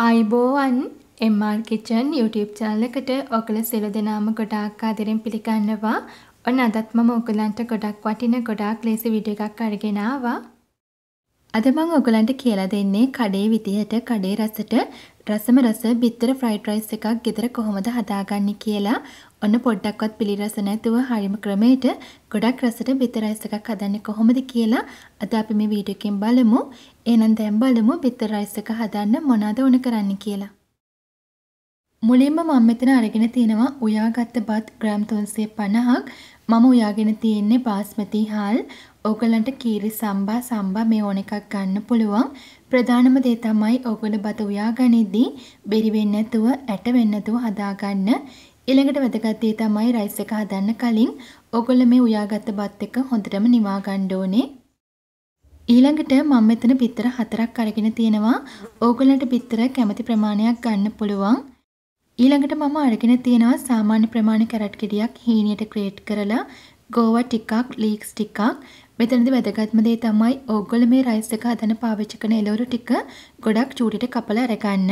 අයිබෝවන් එම්මාර් kitchen YouTube channel එකට ඔකල සියලු දෙනාම ගොඩාක් ආදරෙන් පිළිගන්නවා. ඔන්න අදත් මම ඔයගලන්ට ගොඩක් වටින ගොඩාක් ලේසි වීඩියෝ එකක් අරගෙන ආවා. අද මම ඔයගලන්ට කියලා දෙන්නේ කඩේ විදිහට කඩේ රසට රසම රස බිත්තර ෆ්‍රයිඩ් රයිස් එකක් ගෙදර කොහොමද හදාගන්නේ කියලා ඔන්න පොඩ්ඩක්වත් පිළිරස නැතුව හරිම ක්‍රමයට ගොඩක් රසට බිත්තර රයිස් එකක් හදන්නේ කොහොමද කියලා අද අපි මේ වීඩියෝ එකෙන් බලමු. එහෙනම් දැන් බලමු බිත්තර රයිස් එක හදන්න මොනවද ඕන කරන්න කියලා. මුලින්ම මම මෙතන අරගෙන තියෙනවා උයාගත්ත බත් ග්‍රෑම් 350ක්. මම උයාගෙන තියෙන්නේ බාස්මති හාල් ඕගලන්ට කීරි සම්බා සම්බා මේ ඕන එකක් ගන්න පුළුවන්. ප්‍රධානම දේ තමයි ඕගොල්ලෝ බත උයා ගනිද්දී බෙරි වෙන්නේ නැතුව ඇට වෙන්නේ නැතුව හදාගන්න. ඊළඟට වැදගත් දේ තමයි රයිස් එක හදන්න කලින් ඕගොල්ලෝ මේ උයාගත්ත බත් එක හොඳටම නිවා ගන්න ඕනේ. ඊළඟට මම මෙතන පිටර හතරක් අරගෙන තියෙනවා. ඕගොල්ලන්ට පිටර කැමති ප්‍රමාණයක් ගන්න පුළුවන්. ඊළඟට මම අරගෙන තියෙනවා සාමාන්‍ය ප්‍රමාණය කැරට් ගෙඩියක් හීනියට ග්‍රේඩ් කරලා ගෝවා ටිකක් ලීක්ස් ටිකක් මෙතනදි වැදගත්ම දේ තමයි ඕගොල්ලෝ මේ රයිස් එක හදන පාවිච්චි කරන එළවලු ටික ගොඩක් චූටිට කපලා අරගන්න.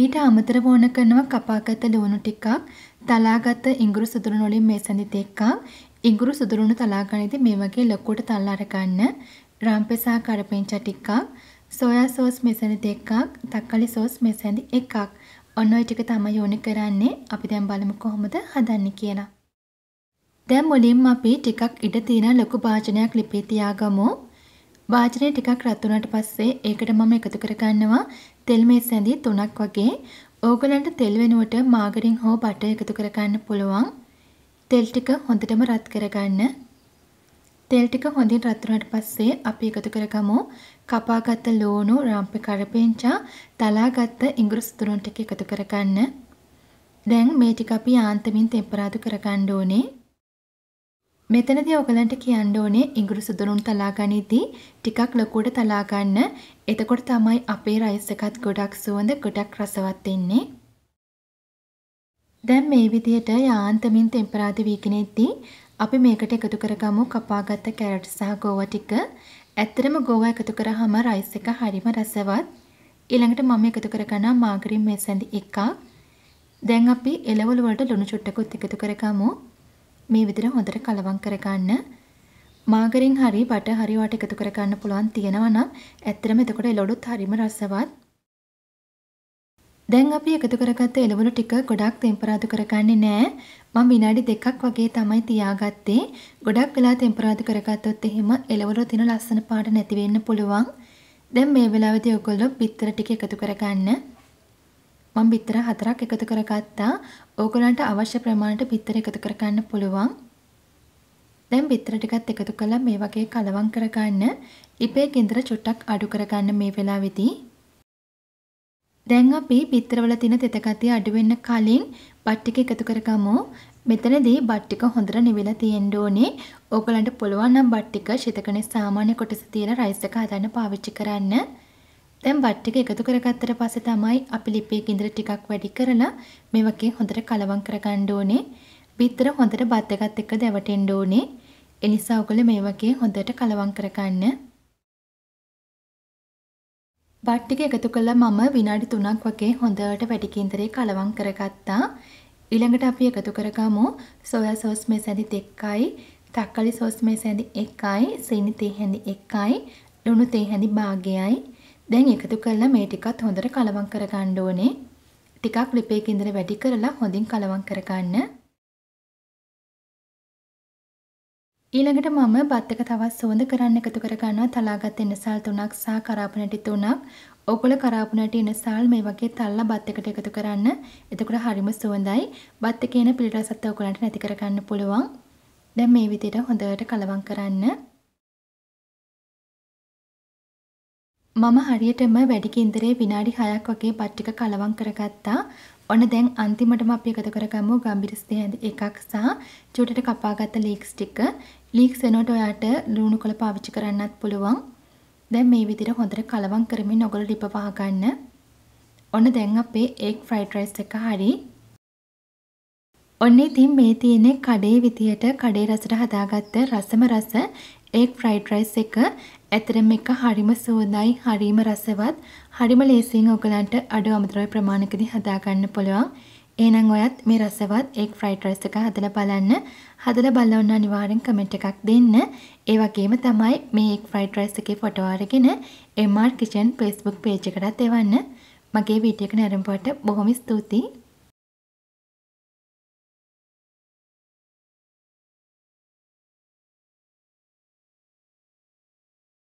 ඊට අමතරව ඕන කරනවා කපාගත ලුණු ටිකක්, තලාගත ඉඟුරු සුදුරුණු වලින් මේ සඳිත එකක්, ඉඟුරු සුදුරුණු තලාගන්නේදී මේ වගේ ලොකුවට තල්ලා අරගන්න, රාම්පෙසා කරපෙන්චා ටිකක්, සෝයා සෝස් මෙසැනිත එකක්, තක්කලි සෝස් මෙසැනි එකක්. ඔන්න ඔය ටික තමයි ඕනේ කරන්නේ. අපි දැන් බලමු කොහොමද හදන්නේ කියලා. දැන් මුලින්ම අපි ටිකක් ඉඩ තියෙන ලොකු භාජනයක් ලිපේ තියාගමු. භාජනය ටිකක් රත් වුණාට පස්සේ ඒකට මම එකතු කරගන්නවා තෙල් මේසැඳි තුනක් වගේ. ඕගලන්ට තෙල් වෙනුවට මාගරින් හෝ බටර් එකතු කරගන්න පුළුවන්. තෙල් ටික හොඳටම රත් කරගන්න. තෙල් ටික හොඳින් රත් වුණාට පස්සේ අපි එකතු කරගමු කපාගත්ත ලෝණු, රම්පෙ කරපෙංචා, තලාගත්ත ඉඟුරු සතුරන් ටික එකතු කරගන්න. දැන් මේ ටික අපි යාන්තමින් තෙම්පරාදු කරගන්න ඕනේ. මෙතනදී ඔයගලන්ට කියන්න ඕනේ ඉඟුරු සුදුළුන් තලා ගනිද්දී ටිකක් ලොකුවට තලා ගන්න. එතකොට තමයි අපේ රයිස් එකත් ගොඩක් සුවඳ ගොඩක් රසවත් වෙන්නේ. දැන් මේ විදිහට යාන්තමින් තෙම්පරාදු වීගෙනෙද්දී අපි මේකට එකතු කරගමු කපාගත්ත කැරට් සහ ගෝවා ටික. ඇත්තටම ගෝවා එකතු කරාම රයිස් එක හරිම රසවත්. ඊළඟට මම එකතු කරගන්නා මාගරින් මේසැඳි එකක්. දැන් අපි එළවලු වලට ලුණු චුට්ටකුත් එකතු කරගමු. මේ විදිහට හොඳට කලවම් කරගන්න. මාගරින් හරි බටර් හරි වට එකතු කරගන්න පුළුවන් තියෙනවා නම් ඇත්තටම එතකොට එළවලුත් හරිම රසවත්. දැන් අපි එකතු කරගත්ත එළවලු ටික ගොඩක් තෙම්පරාදු කරගන්නේ නැහැ. මම විනාඩි දෙකක් වගේ තමයි තියාගත්තේ. ගොඩක් වෙලා තෙම්පරාදු කරගත්තොත් එහෙම එළවලු තියෙන ලස්සන පාට නැති වෙන්න පුළුවන්. දැන් මේ වෙලාවේදී ඔයගොල්ලෝ බිත්තර ටික එකතු කරගන්න. මම බිත්තර හතරක් එකතු කරගත්තා. ඕගොල්ලන්ට අවශ්‍ය ප්‍රමාණයට බිත්තර එකතු කරගන්න පුළුවන්. දැන් බිත්තර ටිකත් එකතු කරලා මේ වගේ කලවම් කරගන්න. ඉපේ ගින්දර චුට්ටක් අඩු කරගන්න මේ වෙලාවේදී. දැන් අපි බිත්තරවල තියෙන තෙත ගතිය අඩු වෙන්න කලින් බත් ටික එකතු කරගමු. මෙතනදී බත් ටික හොඳට නිවිලා තියෙන්න ඕනේ. ඕගලන්ට පුළුවන් නම් බත් ටික ශිතකනේ සාමාන්‍ය කොටස තියලා රයිස් එක හදන්න පාවිච්චි කරන්න. දැන් බට් ටික එකතු කරගත්තට පස්සේ තමයි අපි ලිපේ කිඳර ටිකක් වැඩි කරලා මේ වගේ හොඳට කලවම් කරගන්න ඕනේ. බිත්තර හොඳට බත් එකත් එක්ක දැවටෙන්න ඕනේ. ඒ නිසා ඔයගොල්ලෝ මේ වගේ හොඳට කලවම් කරගන්න. බට් ටික එකතු කළා මම විනාඩි 3ක් වගේ හොඳට වැඩි කිඳරේ කලවම් කරගත්තා. ඊළඟට අපි එකතු කරගමු සෝයා සෝස් මේ සැදි 2යි, තක්කලි සෝස් මේ සැදි 1යි, සීනි තේ හැඳි 1යි, ලුණු තේ හැඳි භාගයයි දැන් එකතු කරලා මේ ටිකත් හොඳට කලවම් කරගන්න ඕනේ. ටිකක් ලිප එක ඉඳලා වැඩි කරලා හොඳින් කලවම් කරගන්න. ඊළඟට මම බත් එක තවත් සෝඳ කරන්න එකතු කරගන්නවා තලාගත් එනසල් තුනක් සහ කරාපු නැටි තුනක්. ඔගොල්ලෝ කරාපු නැටි එනසල් මේ වගේ තල්ලා බත් එකට එකතු කරන්න. එතකොට හරිම සුවඳයි. බත් එකේ එන පිළිරසත් ඔයගොල්ලන්ට නැති කරගන්න පුළුවන්. දැන් මේ විදිහට හොඳට කලවම් කරන්න. මම හරියටම වැඩි කේන්දරේ විනාඩි 6ක් වගේ බත් ටික කලවම් කරගත්තා. ඔන්න දැන් අන්තිමටම අපි එකතු කරගමු ගම්බිරි ස්තේ ඇඳ එකක් සහ චූටට කපාගත්ත ලීක්ස් ටික. ලීක්ස් වෙනුවට ඔයාට ලුණු කොළ පාවිච්චි කරන්නත් පුළුවන්. දැන් මේ විදිහට හොඳට කලවම් කරමින් ඔගොල්ලෝ ඩිප වහගන්න. ඔන්න දැන් අපේ egg fried rice එක හරි. ඔන්න ඉතින් මේ තියෙන කඩේ විදියට කඩේ රසට හදාගත්ත රසම රස ඒ ෆ්‍රයිඩ් රයිස් එක ඇතරම එක හරිම සුවඳයි හරිම රසවත් හරිම ලේසියෙන් ඔයගලන්ට අඩු අමතරව ප්‍රමාණකදී හදාගන්න පුළුවන්. එහෙනම් ඔයත් මේ රසවත් එක් ෆ්‍රයිඩ් රයිස් එක හදලා බලන්න. හදලා බලලා ඔන්න අනිවාර්යෙන් කමෙන්ට් එකක් දෙන්න. ඒ වගේම තමයි මේ එක් ෆ්‍රයිඩ් රයිස් එකේ ෆොටෝ අරගෙන MR Kitchen Facebook page එකටත් එවන්න. මගේ වීඩියෝ එක නැරඹුවට බොහොම ස්තුතියි.